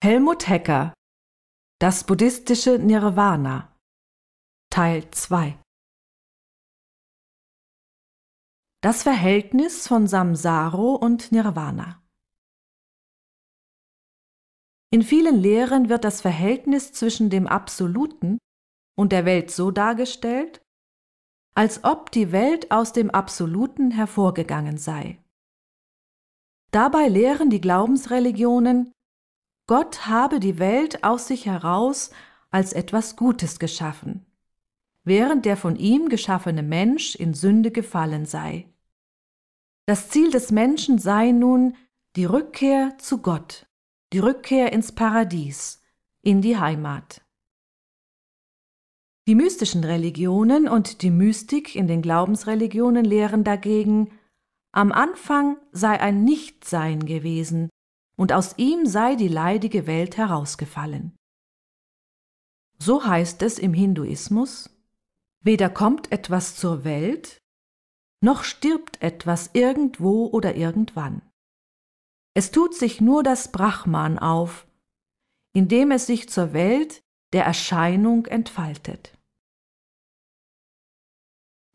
Helmut Hecker Das buddhistische Nirvana Teil 2 Das Verhältnis von Samsaro und Nirvana In vielen Lehren wird das Verhältnis zwischen dem Absoluten und der Welt so dargestellt, als ob die Welt aus dem Absoluten hervorgegangen sei. Dabei lehren die Glaubensreligionen, Gott habe die Welt aus sich heraus als etwas Gutes geschaffen, während der von ihm geschaffene Mensch in Sünde gefallen sei. Das Ziel des Menschen sei nun die Rückkehr zu Gott, die Rückkehr ins Paradies, in die Heimat. Die mystischen Religionen und die Mystik in den Glaubensreligionen lehren dagegen, am Anfang sei ein Nichtsein gewesen, und aus ihm sei die leidige Welt herausgefallen. So heißt es im Hinduismus, weder kommt etwas zur Welt, noch stirbt etwas irgendwo oder irgendwann. Es tut sich nur das Brahman auf, indem es sich zur Welt der Erscheinung entfaltet.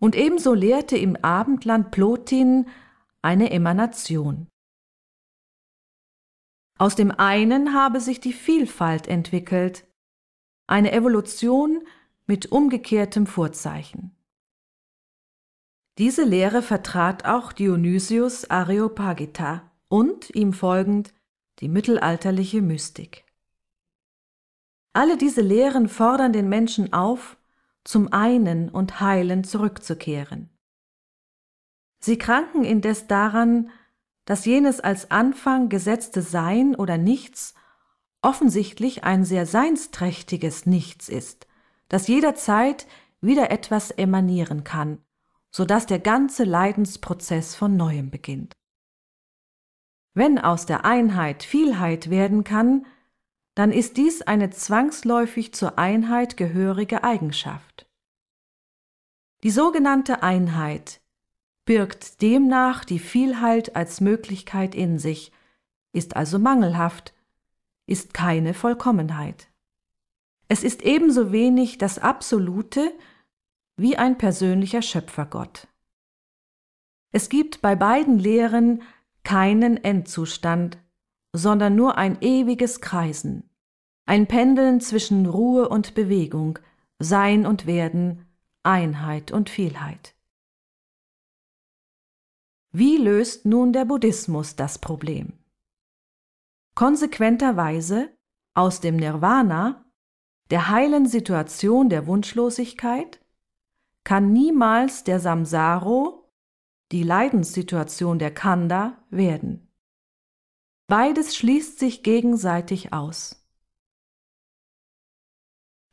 Und ebenso lehrte im Abendland Plotin eine Emanation. Aus dem einen habe sich die Vielfalt entwickelt, eine Evolution mit umgekehrtem Vorzeichen. Diese Lehre vertrat auch Dionysius Areopagita und ihm folgend die mittelalterliche Mystik. Alle diese Lehren fordern den Menschen auf, zum einen und heilen zurückzukehren. Sie kranken indes daran, dass jenes als Anfang gesetzte Sein oder Nichts offensichtlich ein sehr seinsträchtiges Nichts ist, das jederzeit wieder etwas emanieren kann, so dass der ganze Leidensprozess von neuem beginnt. Wenn aus der Einheit Vielheit werden kann, dann ist dies eine zwangsläufig zur Einheit gehörige Eigenschaft. Die sogenannte Einheit birgt demnach die Vielheit als Möglichkeit in sich, ist also mangelhaft, ist keine Vollkommenheit. Es ist ebenso wenig das Absolute wie ein persönlicher Schöpfergott. Es gibt bei beiden Lehren keinen Endzustand, sondern nur ein ewiges Kreisen, ein Pendeln zwischen Ruhe und Bewegung, Sein und Werden, Einheit und Vielheit. Wie löst nun der Buddhismus das Problem? Konsequenterweise aus dem Nirvana, der heilen Situation der Wunschlosigkeit, kann niemals der Samsaro, die Leidenssituation der Kanda, werden. Beides schließt sich gegenseitig aus.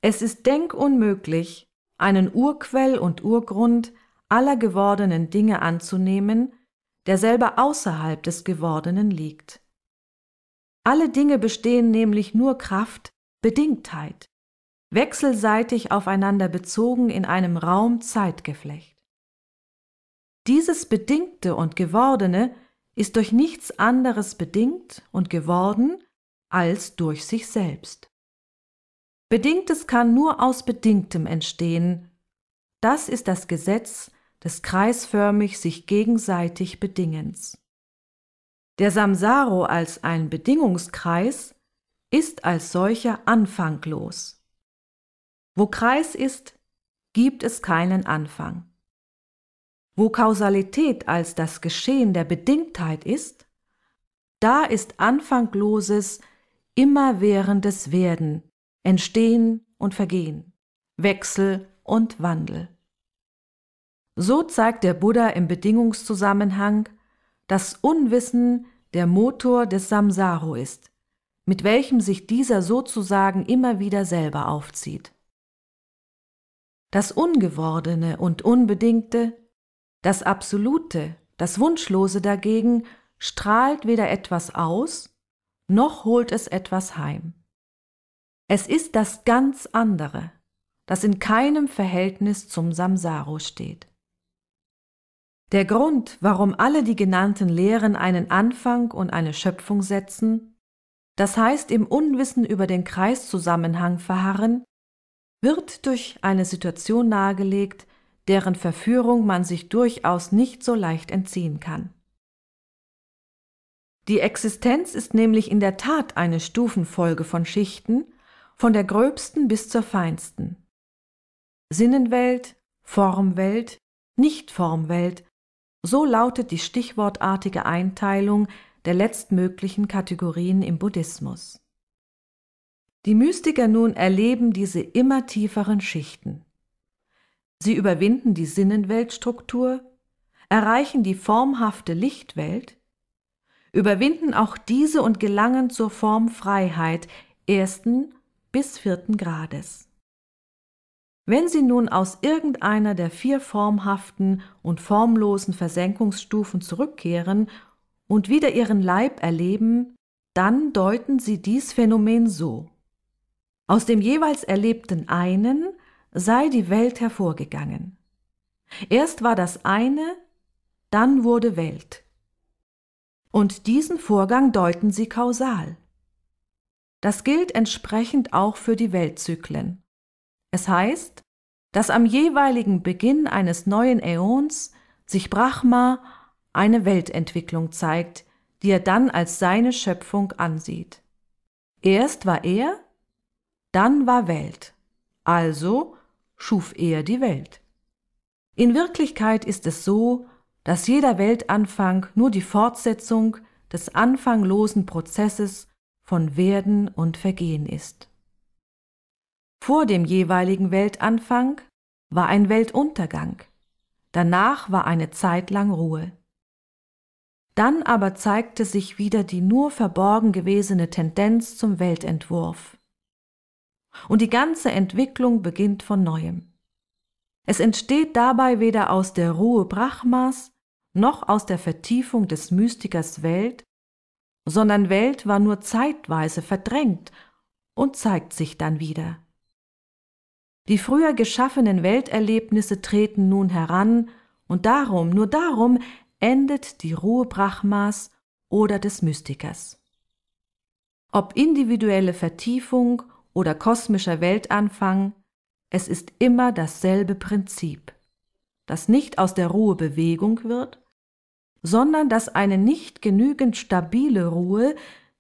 Es ist denkunmöglich, einen Urquell und Urgrund aller gewordenen Dinge anzunehmen der selber außerhalb des Gewordenen liegt. Alle Dinge bestehen nämlich nur Kraft, Bedingtheit, wechselseitig aufeinander bezogen in einem Raum-Zeitgeflecht. Dieses Bedingte und Gewordene ist durch nichts anderes bedingt und geworden als durch sich selbst. Bedingtes kann nur aus Bedingtem entstehen. Das ist das Gesetz, des kreisförmig sich gegenseitig Bedingens. Der Samsaro als ein Bedingungskreis ist als solcher anfanglos. Wo Kreis ist, gibt es keinen Anfang. Wo Kausalität als das Geschehen der Bedingtheit ist, da ist anfangloses, immerwährendes Werden, Entstehen und Vergehen, Wechsel und Wandel. So zeigt der Buddha im Bedingungszusammenhang, dass Unwissen der Motor des Samsaro ist, mit welchem sich dieser sozusagen immer wieder selber aufzieht. Das Ungewordene und Unbedingte, das Absolute, das Wunschlose dagegen strahlt weder etwas aus, noch holt es etwas heim. Es ist das ganz andere, das in keinem Verhältnis zum Samsaro steht. Der Grund, warum alle die genannten Lehren einen Anfang und eine Schöpfung setzen, das heißt im Unwissen über den Kreiszusammenhang verharren, wird durch eine Situation nahegelegt, deren Verführung man sich durchaus nicht so leicht entziehen kann. Die Existenz ist nämlich in der Tat eine Stufenfolge von Schichten, von der gröbsten bis zur feinsten. Sinnenwelt, Formwelt, Nichtformwelt so lautet die stichwortartige Einteilung der letztmöglichen Kategorien im Buddhismus. Die Mystiker nun erleben diese immer tieferen Schichten. Sie überwinden die Sinnenweltstruktur, erreichen die formhafte Lichtwelt, überwinden auch diese und gelangen zur Formfreiheit ersten bis vierten Grades. Wenn Sie nun aus irgendeiner der vier formhaften und formlosen Versenkungsstufen zurückkehren und wieder Ihren Leib erleben, dann deuten Sie dies Phänomen so. Aus dem jeweils erlebten einen sei die Welt hervorgegangen. Erst war das eine, dann wurde Welt. Und diesen Vorgang deuten sie kausal. Das gilt entsprechend auch für die Weltzyklen. Es heißt, dass am jeweiligen Beginn eines neuen Äons sich Brahma eine Weltentwicklung zeigt, die er dann als seine Schöpfung ansieht. Erst war er, dann war Welt, also schuf er die Welt. In Wirklichkeit ist es so, dass jeder Weltanfang nur die Fortsetzung des anfanglosen Prozesses von Werden und Vergehen ist. Vor dem jeweiligen Weltanfang war ein Weltuntergang. Danach war eine Zeit lang Ruhe. Dann aber zeigte sich wieder die nur verborgen gewesene Tendenz zum Weltentwurf. Und die ganze Entwicklung beginnt von neuem. Es entsteht dabei weder aus der Ruhe Brahmas noch aus der Vertiefung des Mystikers Welt, sondern Welt war nur zeitweise verdrängt und zeigt sich dann wieder. Die früher geschaffenen Welterlebnisse treten nun heran, und darum, nur darum, endet die Ruhe Brahmas oder des Mystikers. Ob individuelle Vertiefung oder kosmischer Weltanfang, es ist immer dasselbe Prinzip, das nicht aus der Ruhe Bewegung wird, sondern dass eine nicht genügend stabile Ruhe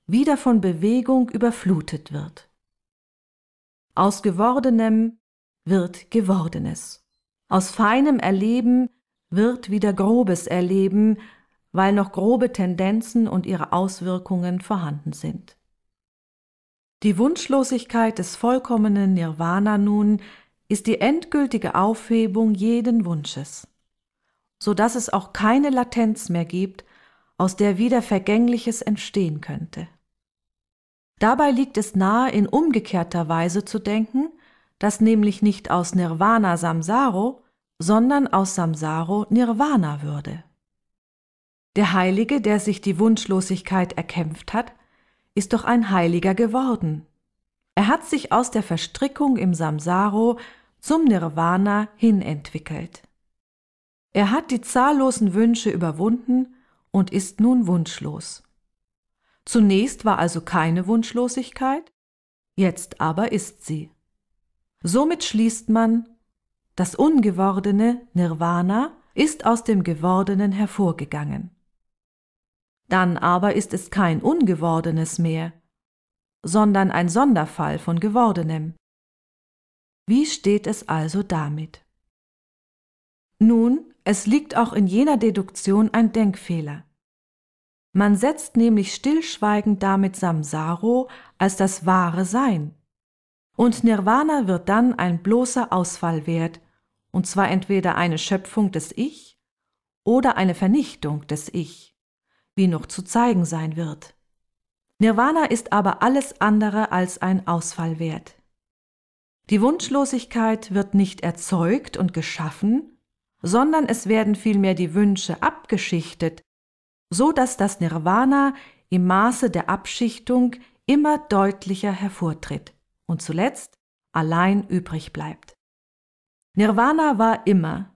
wieder von Bewegung überflutet wird. Aus gewordenem, wird Gewordenes. Aus feinem Erleben wird wieder grobes Erleben, weil noch grobe Tendenzen und ihre Auswirkungen vorhanden sind. Die Wunschlosigkeit des vollkommenen Nirvana nun ist die endgültige Aufhebung jeden Wunsches, so dass es auch keine Latenz mehr gibt, aus der wieder Vergängliches entstehen könnte. Dabei liegt es nahe, in umgekehrter Weise zu denken, dass nämlich nicht aus Nirvana Samsaro, sondern aus Samsaro Nirvana würde. Der Heilige, der sich die Wunschlosigkeit erkämpft hat, ist doch ein Heiliger geworden. Er hat sich aus der Verstrickung im Samsaro zum Nirvana hin entwickelt. Er hat die zahllosen Wünsche überwunden und ist nun wunschlos. Zunächst war also keine Wunschlosigkeit, jetzt aber ist sie. Somit schließt man, das ungewordene Nirvana ist aus dem gewordenen hervorgegangen. Dann aber ist es kein ungewordenes mehr, sondern ein Sonderfall von gewordenem. Wie steht es also damit? Nun, es liegt auch in jener Deduktion ein Denkfehler. Man setzt nämlich stillschweigend damit Samsaro als das wahre Sein und Nirvana wird dann ein bloßer Ausfallwert, und zwar entweder eine Schöpfung des Ich oder eine Vernichtung des Ich, wie noch zu zeigen sein wird. Nirvana ist aber alles andere als ein Ausfallwert. Die Wunschlosigkeit wird nicht erzeugt und geschaffen, sondern es werden vielmehr die Wünsche abgeschichtet, so dass das Nirvana im Maße der Abschichtung immer deutlicher hervortritt und zuletzt allein übrig bleibt. Nirvana war immer.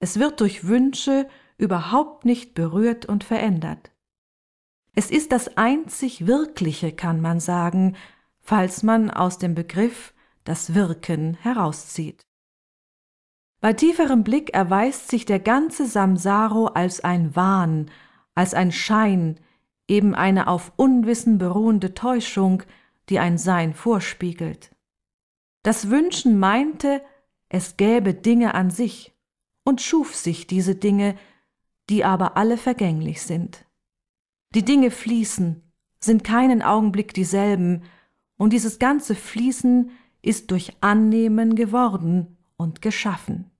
Es wird durch Wünsche überhaupt nicht berührt und verändert. Es ist das einzig Wirkliche, kann man sagen, falls man aus dem Begriff das Wirken herauszieht. Bei tieferem Blick erweist sich der ganze Samsaro als ein Wahn, als ein Schein, eben eine auf Unwissen beruhende Täuschung, die ein Sein vorspiegelt. Das Wünschen meinte, es gäbe Dinge an sich und schuf sich diese Dinge, die aber alle vergänglich sind. Die Dinge fließen, sind keinen Augenblick dieselben, und dieses ganze Fließen ist durch Annehmen geworden und geschaffen.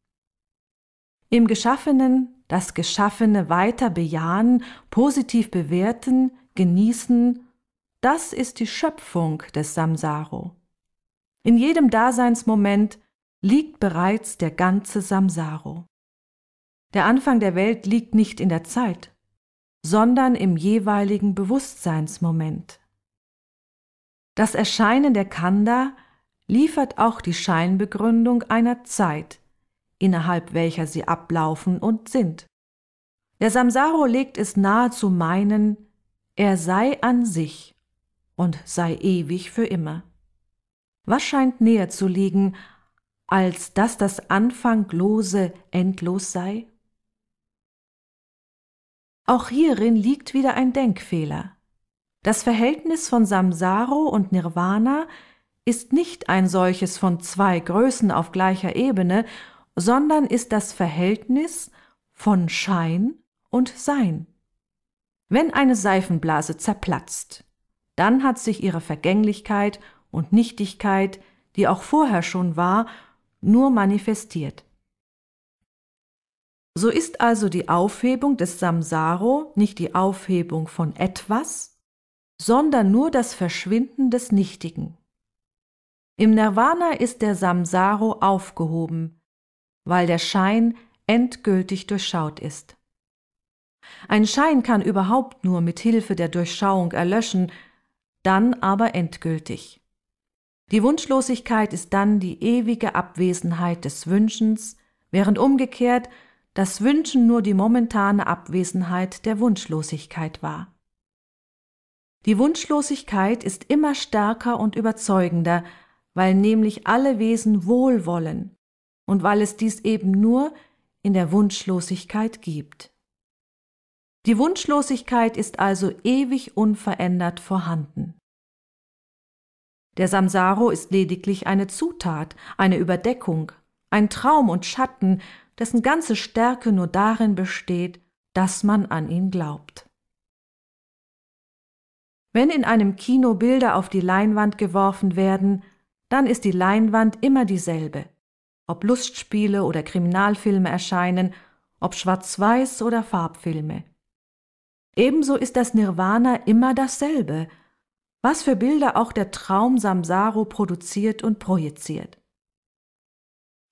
Im Geschaffenen das Geschaffene weiter bejahen, positiv bewerten, genießen das ist die Schöpfung des Samsaro. In jedem Daseinsmoment liegt bereits der ganze Samsaro. Der Anfang der Welt liegt nicht in der Zeit, sondern im jeweiligen Bewusstseinsmoment. Das Erscheinen der Kanda liefert auch die Scheinbegründung einer Zeit, innerhalb welcher sie ablaufen und sind. Der Samsaro legt es nahe zu meinen, er sei an sich und sei ewig für immer. Was scheint näher zu liegen, als dass das Anfanglose endlos sei? Auch hierin liegt wieder ein Denkfehler. Das Verhältnis von Samsaro und Nirvana ist nicht ein solches von zwei Größen auf gleicher Ebene, sondern ist das Verhältnis von Schein und Sein. Wenn eine Seifenblase zerplatzt, dann hat sich ihre Vergänglichkeit und Nichtigkeit, die auch vorher schon war, nur manifestiert. So ist also die Aufhebung des Samsaro nicht die Aufhebung von etwas, sondern nur das Verschwinden des Nichtigen. Im Nirvana ist der Samsaro aufgehoben, weil der Schein endgültig durchschaut ist. Ein Schein kann überhaupt nur mit Hilfe der Durchschauung erlöschen, dann aber endgültig. Die Wunschlosigkeit ist dann die ewige Abwesenheit des Wünschens, während umgekehrt das Wünschen nur die momentane Abwesenheit der Wunschlosigkeit war. Die Wunschlosigkeit ist immer stärker und überzeugender, weil nämlich alle Wesen wohlwollen und weil es dies eben nur in der Wunschlosigkeit gibt. Die Wunschlosigkeit ist also ewig unverändert vorhanden. Der Samsaro ist lediglich eine Zutat, eine Überdeckung, ein Traum und Schatten, dessen ganze Stärke nur darin besteht, dass man an ihn glaubt. Wenn in einem Kino Bilder auf die Leinwand geworfen werden, dann ist die Leinwand immer dieselbe, ob Lustspiele oder Kriminalfilme erscheinen, ob Schwarz-Weiß oder Farbfilme. Ebenso ist das Nirvana immer dasselbe, was für Bilder auch der Traum Samsaro produziert und projiziert.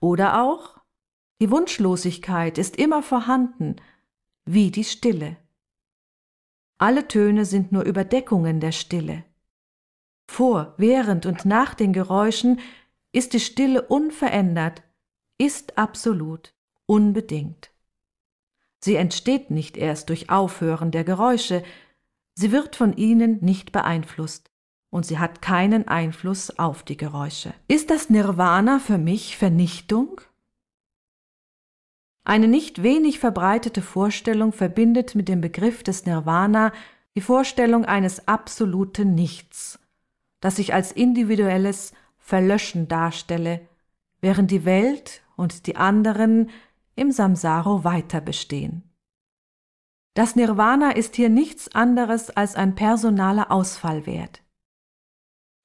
Oder auch, die Wunschlosigkeit ist immer vorhanden, wie die Stille. Alle Töne sind nur Überdeckungen der Stille. Vor, während und nach den Geräuschen ist die Stille unverändert, ist absolut, unbedingt. Sie entsteht nicht erst durch Aufhören der Geräusche, sie wird von ihnen nicht beeinflusst und sie hat keinen Einfluss auf die Geräusche. Ist das Nirvana für mich Vernichtung? Eine nicht wenig verbreitete Vorstellung verbindet mit dem Begriff des Nirvana die Vorstellung eines absoluten Nichts, das ich als individuelles Verlöschen darstelle, während die Welt und die anderen im Samsaro weiter bestehen. Das Nirvana ist hier nichts anderes als ein personaler Ausfallwert.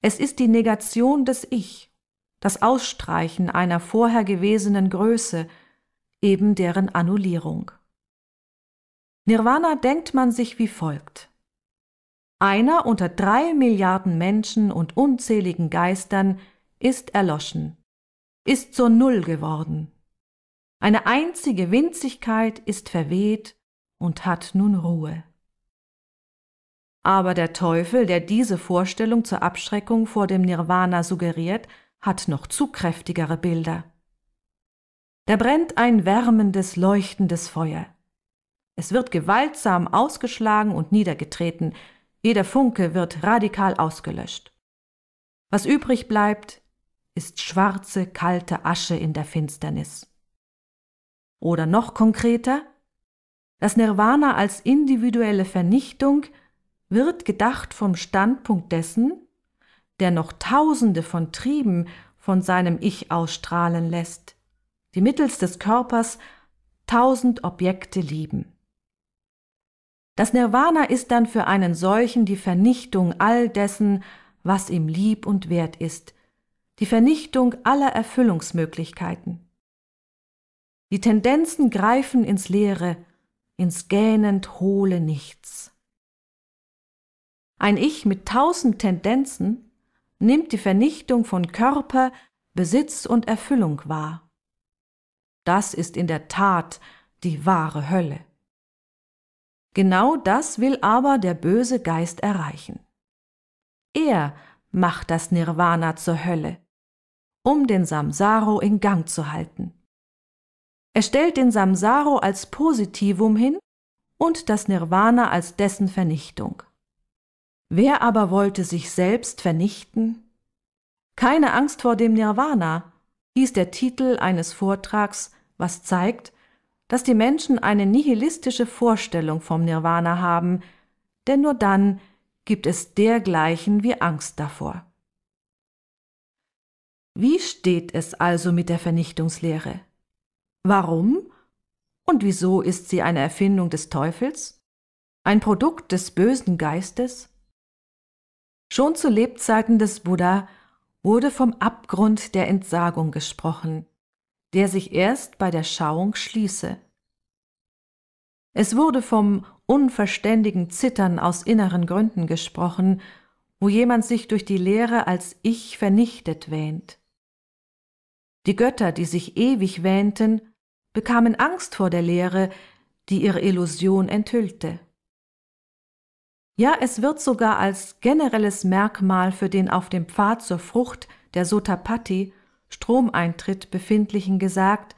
Es ist die Negation des Ich, das Ausstreichen einer vorher gewesenen Größe, eben deren Annullierung. Nirvana denkt man sich wie folgt. Einer unter drei Milliarden Menschen und unzähligen Geistern ist erloschen, ist zur Null geworden, eine einzige Winzigkeit ist verweht und hat nun Ruhe. Aber der Teufel, der diese Vorstellung zur Abschreckung vor dem Nirvana suggeriert, hat noch zu kräftigere Bilder. Da brennt ein wärmendes, leuchtendes Feuer. Es wird gewaltsam ausgeschlagen und niedergetreten, jeder Funke wird radikal ausgelöscht. Was übrig bleibt, ist schwarze, kalte Asche in der Finsternis. Oder noch konkreter, das Nirvana als individuelle Vernichtung wird gedacht vom Standpunkt dessen, der noch Tausende von Trieben von seinem Ich ausstrahlen lässt, die mittels des Körpers tausend Objekte lieben. Das Nirvana ist dann für einen solchen die Vernichtung all dessen, was ihm lieb und wert ist, die Vernichtung aller Erfüllungsmöglichkeiten. Die Tendenzen greifen ins Leere, ins gähnend hohle Nichts. Ein Ich mit tausend Tendenzen nimmt die Vernichtung von Körper, Besitz und Erfüllung wahr. Das ist in der Tat die wahre Hölle. Genau das will aber der böse Geist erreichen. Er macht das Nirvana zur Hölle, um den Samsaro in Gang zu halten. Er stellt den Samsaro als Positivum hin und das Nirvana als dessen Vernichtung. Wer aber wollte sich selbst vernichten? Keine Angst vor dem Nirvana hieß der Titel eines Vortrags, was zeigt, dass die Menschen eine nihilistische Vorstellung vom Nirvana haben, denn nur dann gibt es dergleichen wie Angst davor. Wie steht es also mit der Vernichtungslehre? Warum und wieso ist sie eine Erfindung des Teufels? Ein Produkt des bösen Geistes? Schon zu Lebzeiten des Buddha wurde vom Abgrund der Entsagung gesprochen, der sich erst bei der Schauung schließe. Es wurde vom unverständigen Zittern aus inneren Gründen gesprochen, wo jemand sich durch die Lehre als Ich vernichtet wähnt. Die Götter, die sich ewig wähnten, bekamen Angst vor der Lehre, die ihre Illusion enthüllte. Ja, es wird sogar als generelles Merkmal für den auf dem Pfad zur Frucht der Sotapatti Stromeintritt befindlichen gesagt,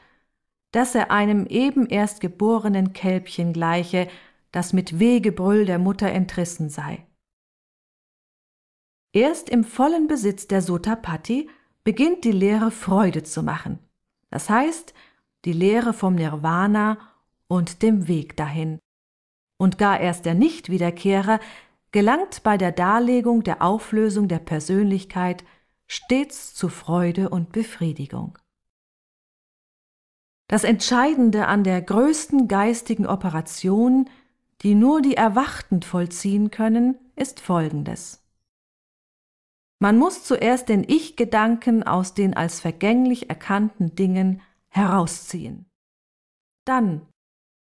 dass er einem eben erst geborenen Kälbchen gleiche, das mit Wehgebrüll der Mutter entrissen sei. Erst im vollen Besitz der Sotapatti beginnt die Lehre Freude zu machen. Das heißt, die Lehre vom Nirvana und dem Weg dahin. Und gar erst der Nichtwiederkehrer gelangt bei der Darlegung der Auflösung der Persönlichkeit stets zu Freude und Befriedigung. Das Entscheidende an der größten geistigen Operation, die nur die Erwachten vollziehen können, ist folgendes. Man muss zuerst den Ich-Gedanken aus den als vergänglich erkannten Dingen herausziehen. Dann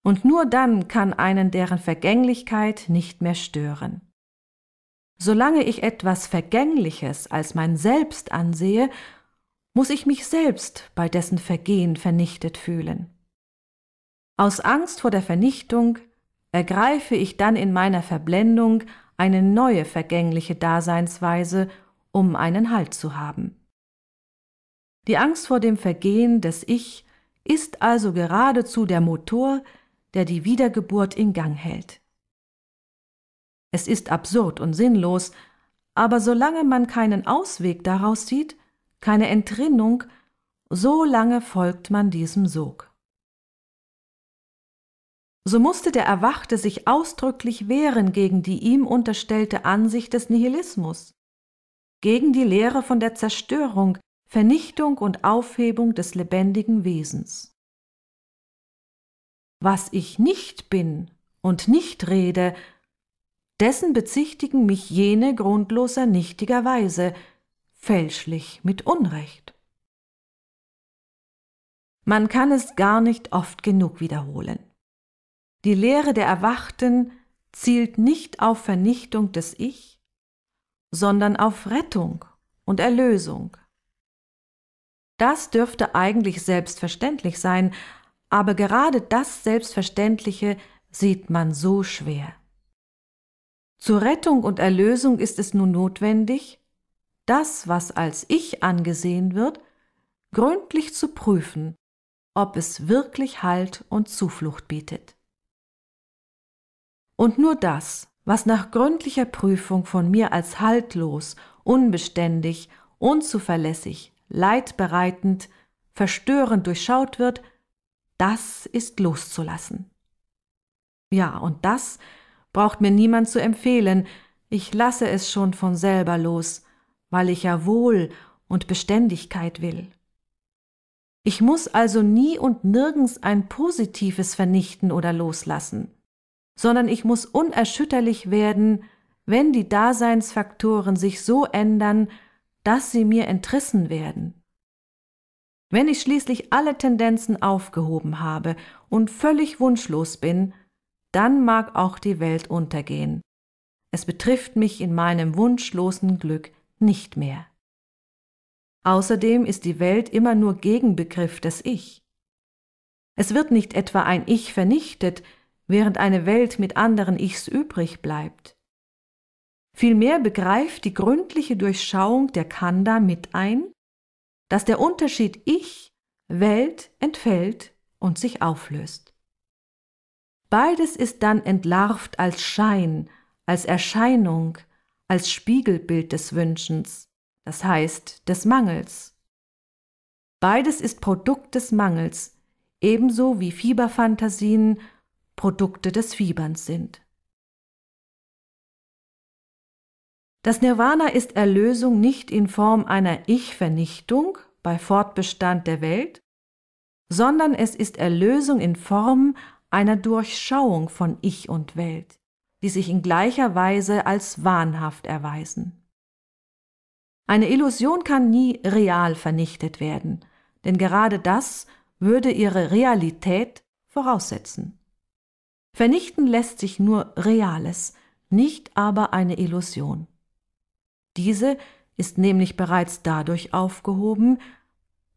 und nur dann kann einen deren Vergänglichkeit nicht mehr stören. Solange ich etwas Vergängliches als mein Selbst ansehe, muss ich mich selbst bei dessen Vergehen vernichtet fühlen. Aus Angst vor der Vernichtung ergreife ich dann in meiner Verblendung eine neue vergängliche Daseinsweise, um einen Halt zu haben. Die Angst vor dem Vergehen des Ich ist also geradezu der Motor, der die Wiedergeburt in Gang hält. Es ist absurd und sinnlos, aber solange man keinen Ausweg daraus sieht, keine Entrinnung, so lange folgt man diesem Sog. So musste der Erwachte sich ausdrücklich wehren gegen die ihm unterstellte Ansicht des Nihilismus, gegen die Lehre von der Zerstörung, Vernichtung und Aufhebung des lebendigen Wesens. Was ich nicht bin und nicht rede, dessen bezichtigen mich jene grundloser nichtiger Weise, fälschlich mit Unrecht. Man kann es gar nicht oft genug wiederholen. Die Lehre der Erwachten zielt nicht auf Vernichtung des Ich, sondern auf Rettung und Erlösung. Das dürfte eigentlich selbstverständlich sein, aber gerade das Selbstverständliche sieht man so schwer. Zur Rettung und Erlösung ist es nun notwendig, das, was als Ich angesehen wird, gründlich zu prüfen, ob es wirklich Halt und Zuflucht bietet. Und nur das, was nach gründlicher Prüfung von mir als haltlos, unbeständig, unzuverlässig, leidbereitend, verstörend durchschaut wird, das ist loszulassen. Ja, und das braucht mir niemand zu empfehlen, ich lasse es schon von selber los, weil ich ja Wohl und Beständigkeit will. Ich muss also nie und nirgends ein Positives vernichten oder loslassen, sondern ich muss unerschütterlich werden, wenn die Daseinsfaktoren sich so ändern, dass sie mir entrissen werden. Wenn ich schließlich alle Tendenzen aufgehoben habe und völlig wunschlos bin, dann mag auch die Welt untergehen. Es betrifft mich in meinem wunschlosen Glück nicht mehr. Außerdem ist die Welt immer nur Gegenbegriff des Ich. Es wird nicht etwa ein Ich vernichtet, während eine Welt mit anderen Ichs übrig bleibt. Vielmehr begreift die gründliche Durchschauung der Kanda mit ein, dass der Unterschied Ich, Welt entfällt und sich auflöst. Beides ist dann entlarvt als Schein, als Erscheinung, als Spiegelbild des Wünschens, das heißt des Mangels. Beides ist Produkt des Mangels, ebenso wie Fieberfantasien Produkte des Fieberns sind. Das Nirvana ist Erlösung nicht in Form einer Ich-Vernichtung bei Fortbestand der Welt, sondern es ist Erlösung in Form einer Durchschauung von Ich und Welt, die sich in gleicher Weise als wahnhaft erweisen. Eine Illusion kann nie real vernichtet werden, denn gerade das würde ihre Realität voraussetzen. Vernichten lässt sich nur Reales, nicht aber eine Illusion. Diese ist nämlich bereits dadurch aufgehoben,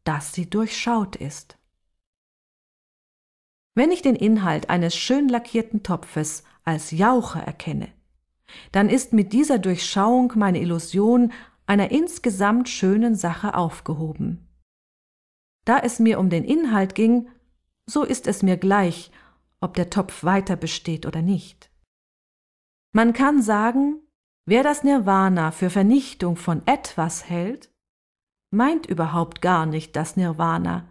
dass sie durchschaut ist. Wenn ich den Inhalt eines schön lackierten Topfes als Jauche erkenne, dann ist mit dieser Durchschauung meine Illusion einer insgesamt schönen Sache aufgehoben. Da es mir um den Inhalt ging, so ist es mir gleich, ob der Topf weiter besteht oder nicht. Man kann sagen, Wer das Nirvana für Vernichtung von etwas hält, meint überhaupt gar nicht das Nirvana,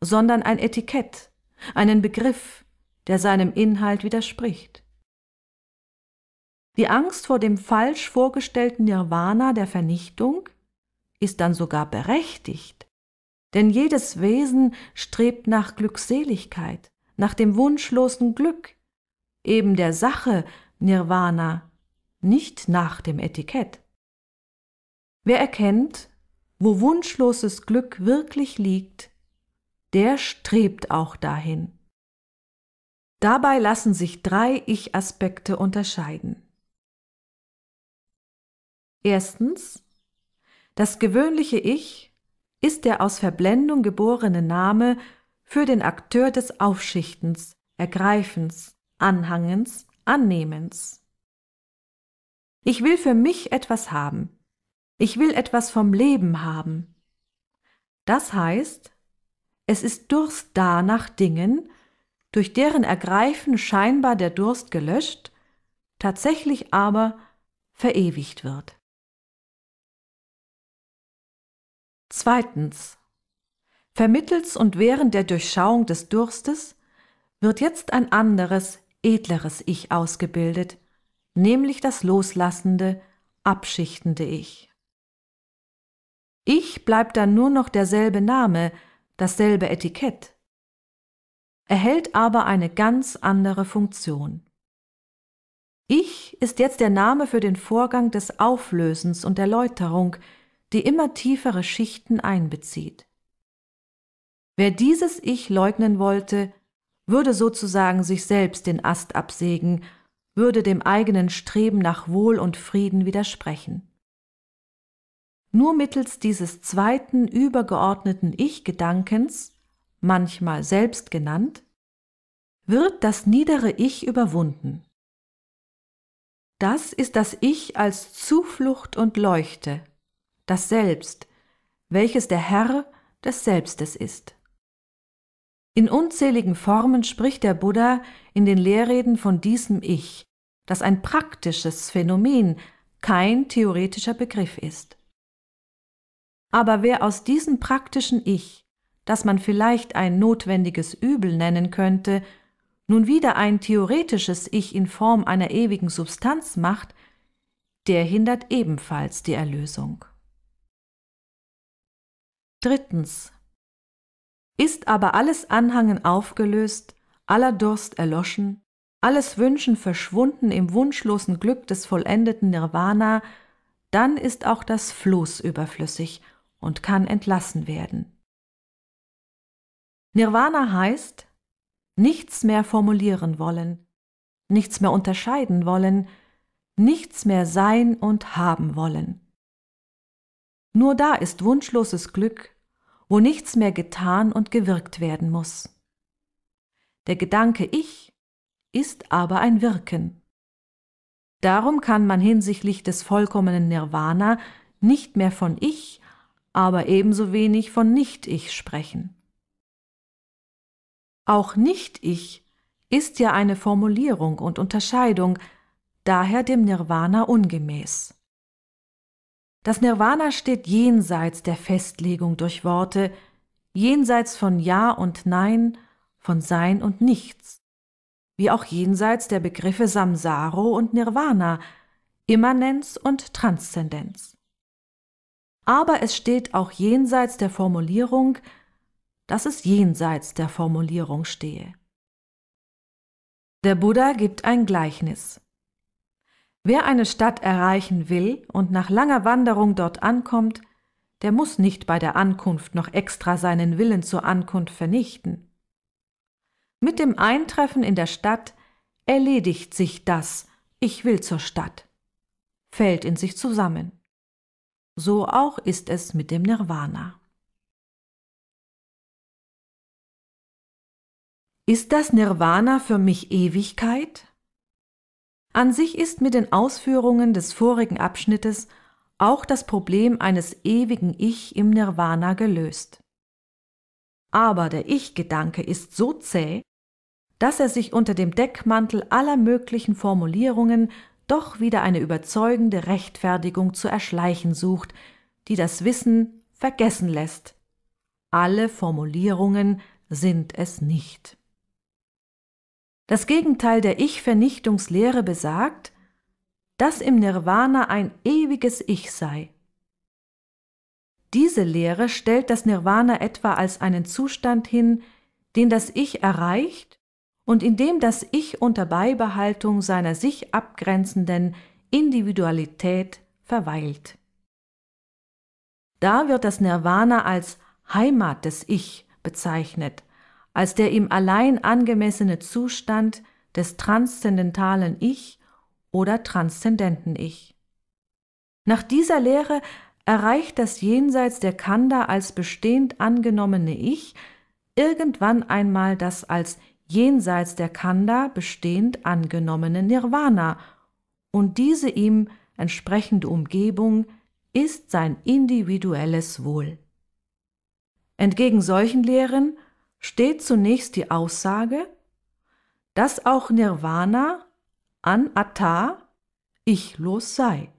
sondern ein Etikett, einen Begriff, der seinem Inhalt widerspricht. Die Angst vor dem falsch vorgestellten Nirvana der Vernichtung ist dann sogar berechtigt, denn jedes Wesen strebt nach Glückseligkeit, nach dem wunschlosen Glück, eben der Sache Nirvana nicht nach dem Etikett. Wer erkennt, wo wunschloses Glück wirklich liegt, der strebt auch dahin. Dabei lassen sich drei Ich-Aspekte unterscheiden. Erstens, das gewöhnliche Ich ist der aus Verblendung geborene Name für den Akteur des Aufschichtens, Ergreifens, Anhangens, Annehmens. Ich will für mich etwas haben. Ich will etwas vom Leben haben. Das heißt, es ist Durst da nach Dingen, durch deren Ergreifen scheinbar der Durst gelöscht, tatsächlich aber verewigt wird. Zweitens. Vermittels und während der Durchschauung des Durstes wird jetzt ein anderes, edleres Ich ausgebildet, nämlich das loslassende, abschichtende Ich. Ich bleibt dann nur noch derselbe Name, dasselbe Etikett, erhält aber eine ganz andere Funktion. Ich ist jetzt der Name für den Vorgang des Auflösens und der Läuterung, die immer tiefere Schichten einbezieht. Wer dieses Ich leugnen wollte, würde sozusagen sich selbst den Ast absägen würde dem eigenen Streben nach Wohl und Frieden widersprechen. Nur mittels dieses zweiten übergeordneten Ich-Gedankens, manchmal selbst genannt, wird das niedere Ich überwunden. Das ist das Ich als Zuflucht und Leuchte, das Selbst, welches der Herr des Selbstes ist. In unzähligen Formen spricht der Buddha in den Lehrreden von diesem Ich, das ein praktisches Phänomen, kein theoretischer Begriff ist. Aber wer aus diesem praktischen Ich, das man vielleicht ein notwendiges Übel nennen könnte, nun wieder ein theoretisches Ich in Form einer ewigen Substanz macht, der hindert ebenfalls die Erlösung. Drittens. Ist aber alles Anhangen aufgelöst, aller Durst erloschen, alles Wünschen verschwunden im wunschlosen Glück des vollendeten Nirvana, dann ist auch das Floß überflüssig und kann entlassen werden. Nirvana heißt, nichts mehr formulieren wollen, nichts mehr unterscheiden wollen, nichts mehr sein und haben wollen. Nur da ist wunschloses Glück, wo nichts mehr getan und gewirkt werden muss. Der Gedanke Ich ist aber ein Wirken. Darum kann man hinsichtlich des vollkommenen Nirvana nicht mehr von Ich, aber ebenso wenig von Nicht-Ich sprechen. Auch Nicht-Ich ist ja eine Formulierung und Unterscheidung, daher dem Nirvana ungemäß. Das Nirvana steht jenseits der Festlegung durch Worte, jenseits von Ja und Nein, von Sein und Nichts, wie auch jenseits der Begriffe Samsaro und Nirvana, Immanenz und Transzendenz. Aber es steht auch jenseits der Formulierung, dass es jenseits der Formulierung stehe. Der Buddha gibt ein Gleichnis. Wer eine Stadt erreichen will und nach langer Wanderung dort ankommt, der muss nicht bei der Ankunft noch extra seinen Willen zur Ankunft vernichten. Mit dem Eintreffen in der Stadt erledigt sich das Ich will zur Stadt, fällt in sich zusammen. So auch ist es mit dem Nirvana. Ist das Nirvana für mich Ewigkeit? An sich ist mit den Ausführungen des vorigen Abschnittes auch das Problem eines ewigen Ich im Nirvana gelöst. Aber der Ich-Gedanke ist so zäh, dass er sich unter dem Deckmantel aller möglichen Formulierungen doch wieder eine überzeugende Rechtfertigung zu erschleichen sucht, die das Wissen vergessen lässt. Alle Formulierungen sind es nicht. Das Gegenteil der Ich-Vernichtungslehre besagt, dass im Nirvana ein ewiges Ich sei. Diese Lehre stellt das Nirvana etwa als einen Zustand hin, den das Ich erreicht und indem das Ich unter Beibehaltung seiner sich abgrenzenden Individualität verweilt. Da wird das Nirvana als Heimat des Ich bezeichnet, als der ihm allein angemessene Zustand des transzendentalen Ich oder transzendenten Ich. Nach dieser Lehre erreicht das Jenseits der Kanda als bestehend angenommene Ich irgendwann einmal das als jenseits der Kanda bestehend angenommene Nirvana und diese ihm entsprechende Umgebung ist sein individuelles Wohl. Entgegen solchen Lehren steht zunächst die Aussage, dass auch Nirvana an anatta ichlos sei.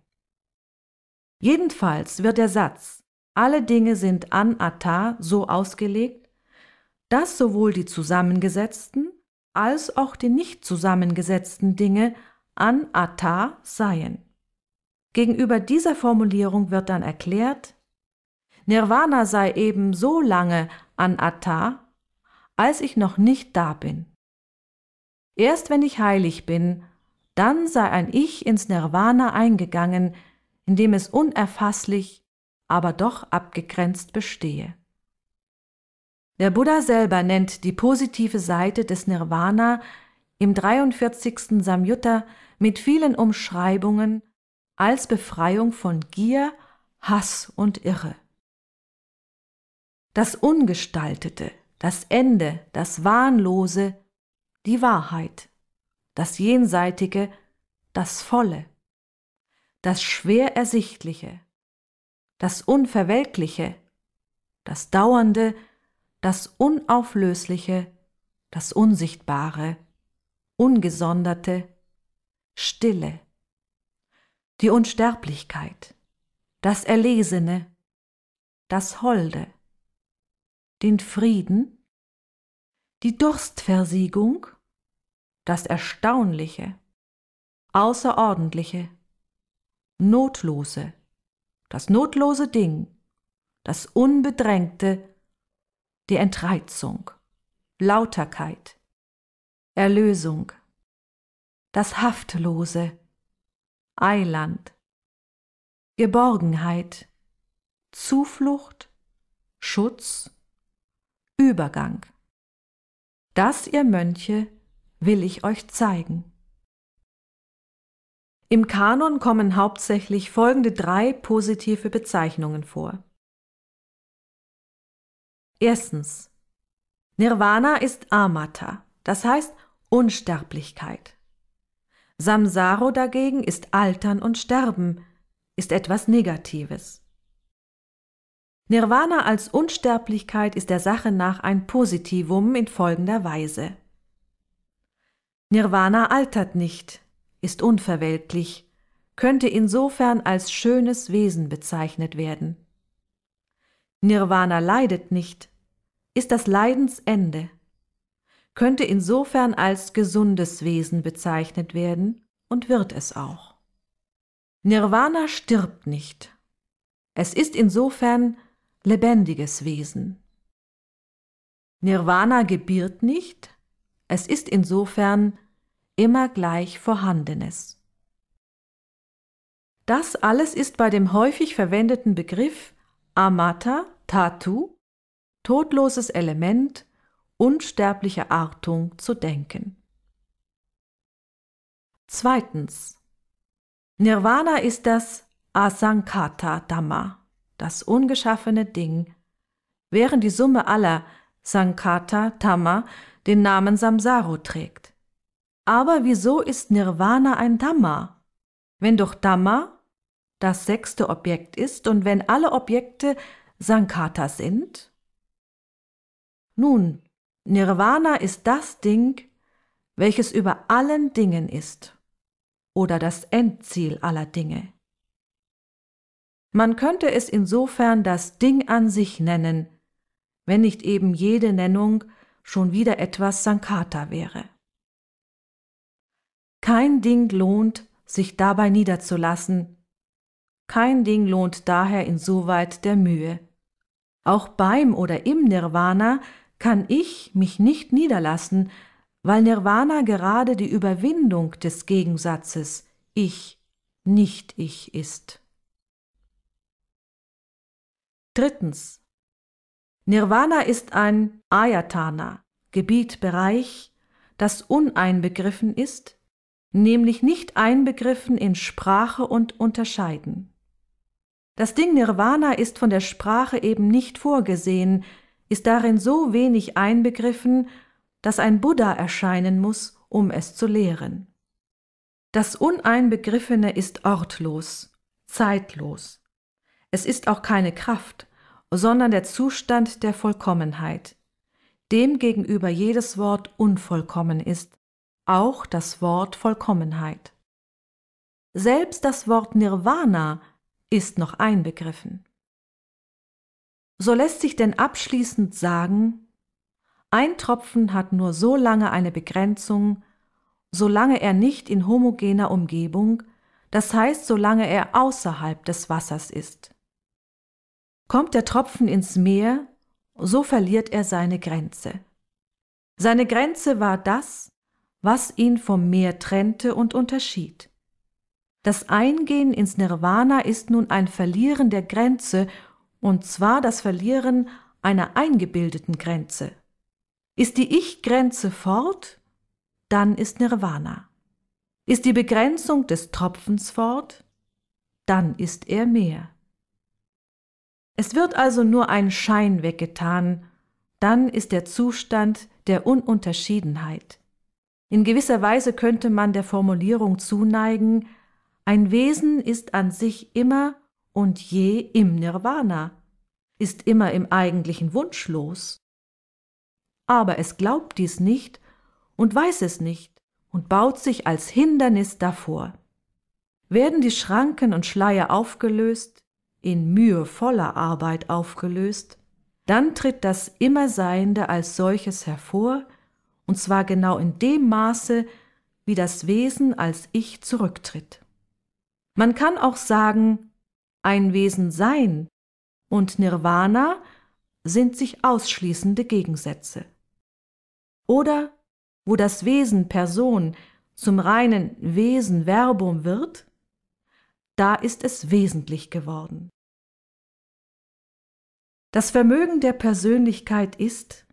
Jedenfalls wird der Satz alle Dinge sind an Atta so ausgelegt, dass sowohl die zusammengesetzten als auch die nicht zusammengesetzten Dinge an Atta seien. Gegenüber dieser Formulierung wird dann erklärt, Nirvana sei eben so lange an Atta, als ich noch nicht da bin. Erst wenn ich heilig bin, dann sei ein Ich ins Nirvana eingegangen, in dem es unerfasslich, aber doch abgegrenzt bestehe. Der Buddha selber nennt die positive Seite des Nirvana im 43. Samyutta mit vielen Umschreibungen als Befreiung von Gier, Hass und Irre. Das Ungestaltete, das Ende, das Wahnlose, die Wahrheit, das Jenseitige, das Volle, das Schwer Ersichtliche, das Unverwelkliche, das Dauernde, das Unauflösliche, das Unsichtbare, Ungesonderte, Stille, die Unsterblichkeit, das Erlesene, das Holde, den Frieden, die Durstversiegung, das Erstaunliche, Außerordentliche, Notlose, das notlose Ding, das Unbedrängte, die Entreizung, Lauterkeit, Erlösung, das Haftlose, Eiland, Geborgenheit, Zuflucht, Schutz, Übergang. Das, ihr Mönche, will ich euch zeigen. Im Kanon kommen hauptsächlich folgende drei positive Bezeichnungen vor. Erstens. Nirvana ist Amata, das heißt Unsterblichkeit. Samsaro dagegen ist Altern und Sterben, ist etwas Negatives. Nirvana als Unsterblichkeit ist der Sache nach ein Positivum in folgender Weise. Nirvana altert nicht, ist unverweltlich, könnte insofern als schönes Wesen bezeichnet werden. Nirvana leidet nicht, ist das Leidensende, könnte insofern als gesundes Wesen bezeichnet werden und wird es auch. Nirvana stirbt nicht. Es ist insofern lebendiges Wesen. Nirvana gebiert nicht, es ist insofern immer gleich Vorhandenes. Das alles ist bei dem häufig verwendeten Begriff Amata, Tatu, todloses Element, unsterbliche Artung zu denken. Zweitens. Nirvana ist das Asankata Dhamma, das ungeschaffene Ding, während die Summe aller Sankata Dhamma den Namen Samsaro trägt. Aber wieso ist Nirvana ein Dhamma, wenn doch Dhamma das sechste Objekt ist und wenn alle Objekte Sankata sind? Nun, Nirvana ist das Ding, welches über allen Dingen ist oder das Endziel aller Dinge. Man könnte es insofern das Ding an sich nennen, wenn nicht eben jede Nennung schon wieder etwas Sankata wäre. Kein Ding lohnt, sich dabei niederzulassen, kein Ding lohnt daher insoweit der Mühe. Auch beim oder im Nirvana kann ich mich nicht niederlassen, weil Nirvana gerade die Überwindung des Gegensatzes Ich, nicht ich ist. Drittens. Nirvana ist ein Ayatana, Gebiet, Bereich, das uneinbegriffen ist, nämlich nicht einbegriffen in Sprache und Unterscheiden. Das Ding Nirvana ist von der Sprache eben nicht vorgesehen, ist darin so wenig einbegriffen, dass ein Buddha erscheinen muss, um es zu lehren. Das Uneinbegriffene ist ortlos, zeitlos. Es ist auch keine Kraft, sondern der Zustand der Vollkommenheit, dem gegenüber jedes Wort unvollkommen ist, auch das Wort Vollkommenheit. Selbst das Wort Nirvana ist noch einbegriffen. So lässt sich denn abschließend sagen, ein Tropfen hat nur so lange eine Begrenzung, solange er nicht in homogener Umgebung, das heißt solange er außerhalb des Wassers ist. Kommt der Tropfen ins Meer, so verliert er seine Grenze. Seine Grenze war das, was ihn vom Meer trennte und unterschied. Das Eingehen ins Nirvana ist nun ein Verlieren der Grenze, und zwar das Verlieren einer eingebildeten Grenze. Ist die Ich-Grenze fort, dann ist Nirvana. Ist die Begrenzung des Tropfens fort, dann ist er mehr. Es wird also nur ein Schein weggetan, dann ist der Zustand der Ununterschiedenheit. In gewisser Weise könnte man der Formulierung zuneigen, ein Wesen ist an sich immer und je im Nirvana, ist immer im eigentlichen Wunsch los. Aber es glaubt dies nicht und weiß es nicht und baut sich als Hindernis davor. Werden die Schranken und Schleier aufgelöst, in mühevoller Arbeit aufgelöst, dann tritt das Immerseiende als solches hervor, und zwar genau in dem Maße, wie das Wesen als Ich zurücktritt. Man kann auch sagen, ein Wesen sein und Nirvana sind sich ausschließende Gegensätze. Oder wo das Wesen Person zum reinen Wesen Verbum wird, da ist es wesentlich geworden. Das Vermögen der Persönlichkeit ist,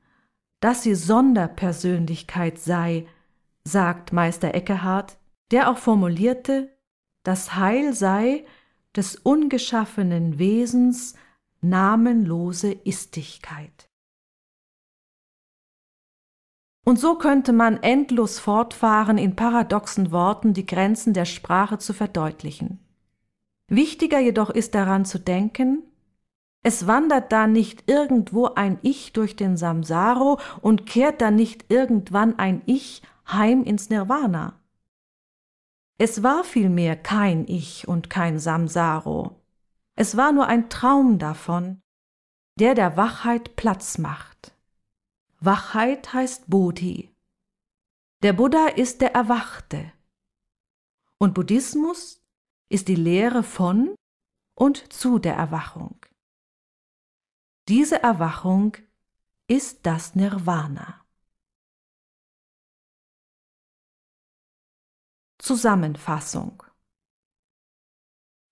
dass sie Sonderpersönlichkeit sei, sagt Meister Eckehart, der auch formulierte, das Heil sei des ungeschaffenen Wesens namenlose Istigkeit. Und so könnte man endlos fortfahren, in paradoxen Worten die Grenzen der Sprache zu verdeutlichen. Wichtiger jedoch ist daran zu denken, es wandert da nicht irgendwo ein Ich durch den Samsaro und kehrt da nicht irgendwann ein Ich heim ins Nirvana. Es war vielmehr kein Ich und kein Samsaro. Es war nur ein Traum davon, der der Wachheit Platz macht. Wachheit heißt Bodhi. Der Buddha ist der Erwachte. Und Buddhismus ist die Lehre von und zu der Erwachung. Diese Erwachung ist das Nirvana. Zusammenfassung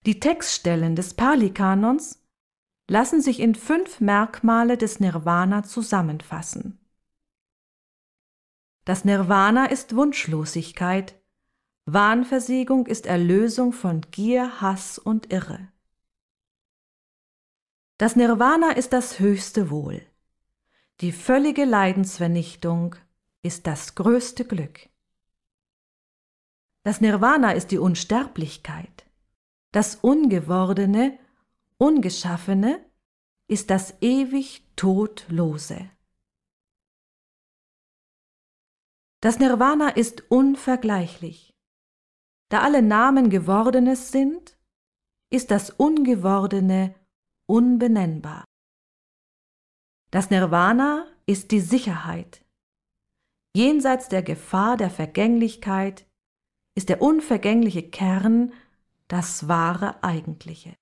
Die Textstellen des Pali-Kanons lassen sich in fünf Merkmale des Nirvana zusammenfassen. Das Nirvana ist Wunschlosigkeit, Wahnversiegung ist Erlösung von Gier, Hass und Irre. Das Nirvana ist das höchste Wohl. Die völlige Leidensvernichtung ist das größte Glück. Das Nirvana ist die Unsterblichkeit. Das Ungewordene, Ungeschaffene ist das ewig Todlose. Das Nirvana ist unvergleichlich. Da alle Namen Gewordenes sind, ist das Ungewordene unbenennbar. Das Nirvana ist die Sicherheit, jenseits der Gefahr der Vergänglichkeit, ist der unvergängliche Kern das wahre Eigentliche.